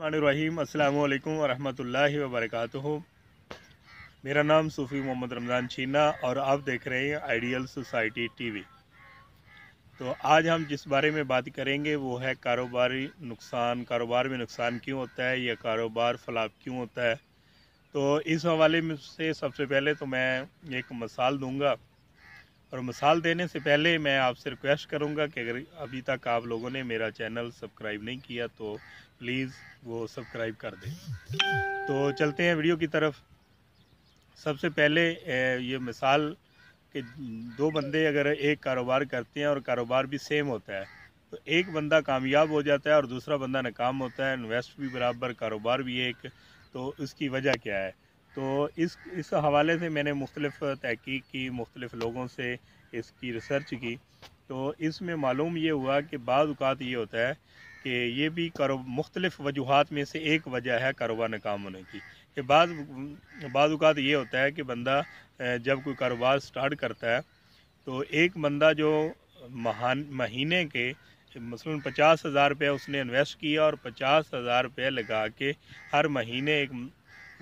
रहीम अस्सलाम वालेकुम व वबरकatuh मेरा नाम सूफ़ी मोहम्मद रमज़ान छीना और आप देख रहे हैं आइडियल सोसाइटी टीवी तो आज हम जिस बारे में बात करेंगे वो है कारोबारी नुकसान कारोबार में नुकसान क्यों होता है या कारोबार फलाप क्यों होता है तो इस हवाले में से सबसे पहले तो मैं एक मिसाल दूंगा और मिसाल देने से पहले मैं आपसे रिक्वेस्ट करूंगा कि अगर अभी तक आप लोगों ने मेरा चैनल सब्सक्राइब नहीं किया तो प्लीज़ वो सब्सक्राइब कर दें तो चलते हैं वीडियो की तरफ सबसे पहले ये मिसाल कि दो बंदे अगर एक कारोबार करते हैं और कारोबार भी सेम होता है तो एक बंदा कामयाब हो जाता है और दूसरा बंदा नाकाम होता है इन्वेस्ट भी बराबर कारोबार भी एक तो उसकी वजह क्या है तो इस इस हवाले से मैंने मुख्तलिफ़ तहकीक की मुख्तलिफ़ लोगों से इसकी रिसर्च की तो इसमें मालूम ये हुआ कि बाज़ात ये होता है कि ये भी करो मुख्तलिफ़ वजूहत में से एक वजह है कारोबार नाकाम होने की कि बाज़ बाज़ात ये होता है कि बंदा जब कोई कारोबार स्टार्ट करता है तो एक बंदा जो महान महीने के मसलन पचास हज़ार रुपये उसने इन्वेस्ट किया और पचास हज़ार रुपये लगा के हर महीने एक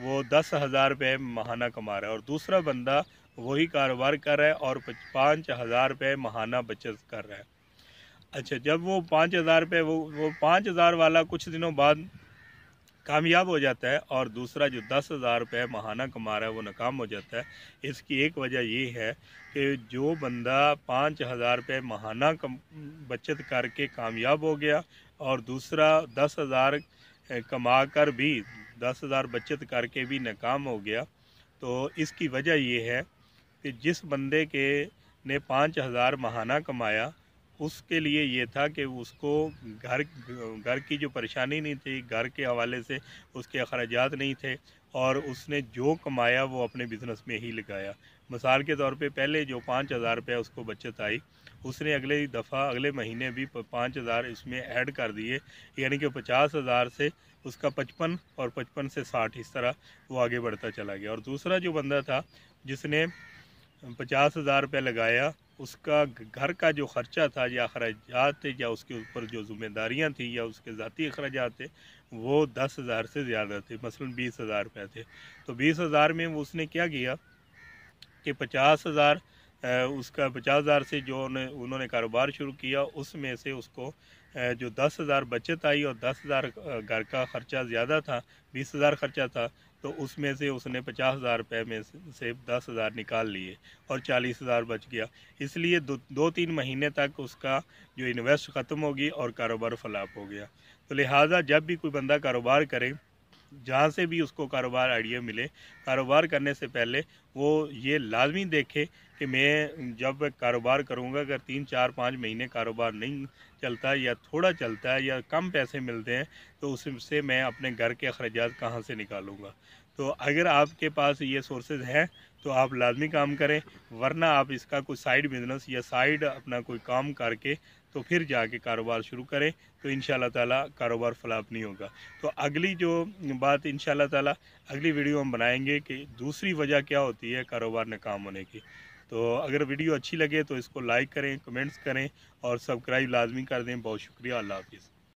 वो दस हज़ार रुपये महाना कमा रहा है और दूसरा बंदा वही कारोबार कर रहा है और पाँच हज़ार रुपये महाना बचत कर रहा है अच्छा जब वो पाँच हज़ार रुपये वो वो पाँच हज़ार वाला कुछ दिनों बाद कामयाब हो जाता है और दूसरा जो दस हज़ार रुपये महाना कमा रहा है वो नाकाम हो जाता है इसकी एक वजह ये है कि जो बंदा पाँच हज़ार रुपये महाना कम बचत करके कामयाब हो गया और दूसरा दस हज़ार कमा कर भी दस हज़ार बचत करके भी नाकाम हो गया तो इसकी वजह ये है कि जिस बंदे के ने पाँच हज़ार महाना कमाया उसके लिए ये था कि उसको घर घर की जो परेशानी नहीं थी घर के हवाले से उसके अखराज नहीं थे और उसने जो कमाया वो अपने बिज़नेस में ही लगाया मिसाल के तौर पे पहले जो पाँच हज़ार रुपया उसको बचत आई उसने अगले दफ़ा अगले महीने भी पाँच हज़ार इसमें ऐड कर दिए यानी कि पचास हज़ार से उसका पचपन और पचपन से साठ इस तरह वो आगे बढ़ता चला गया और दूसरा जो बंदा था जिसने पचास हज़ार रुपया लगाया उसका घर का जो ख़र्चा था या अखराजात थे या उसके ऊपर जो जिम्मेदारियाँ थी या उसके ज़ाती अखराज थे वो दस हज़ार से ज़्यादा थे मसलन बीस हज़ार रुपये थे तो बीस हज़ार में उसने क्या किया कि पचास हज़ार उसका पचास हज़ार से जो उन्होंने कारोबार शुरू किया उसमें से उसको जो दस हज़ार बचत आई और दस हज़ार घर का ख़र्चा ज़्यादा था बीस हज़ार ख़र्चा था तो उसमें से उसने पचास हज़ार रुपये में से दस हज़ार निकाल लिए और चालीस हज़ार बच गया इसलिए दो दो तीन महीने तक उसका जो इन्वेस्ट ख़त्म होगी और कारोबार फलाप हो गया तो लिहाजा जब भी कोई बंदा कारोबार करे जहाँ से भी उसको कारोबार आइडिया मिले कारोबार करने से पहले वो ये लाजमी देखे कि मैं जब कारोबार करूँगा अगर तीन चार पाँच महीने कारोबार नहीं चलता या थोड़ा चलता है या कम पैसे मिलते हैं तो उससे मैं अपने घर के अखराज कहाँ से निकालूँगा तो अगर आपके पास ये सोर्सेज हैं तो आप लाजमी काम करें वरना आप इसका कोई साइड बिजनेस या साइड अपना कोई काम करके तो फिर जाके कारोबार शुरू करें तो इन ताला कारोबार फलाप नहीं होगा तो अगली जो बात इन ताला अगली वीडियो हम बनाएंगे कि दूसरी वजह क्या होती है कारोबार नाकाम होने की तो अगर वीडियो अच्छी लगे तो इसको लाइक करें कमेंट्स करें और सब्सक्राइब लाजमी कर दें बहुत शुक्रिया अल्लाह हाफिज़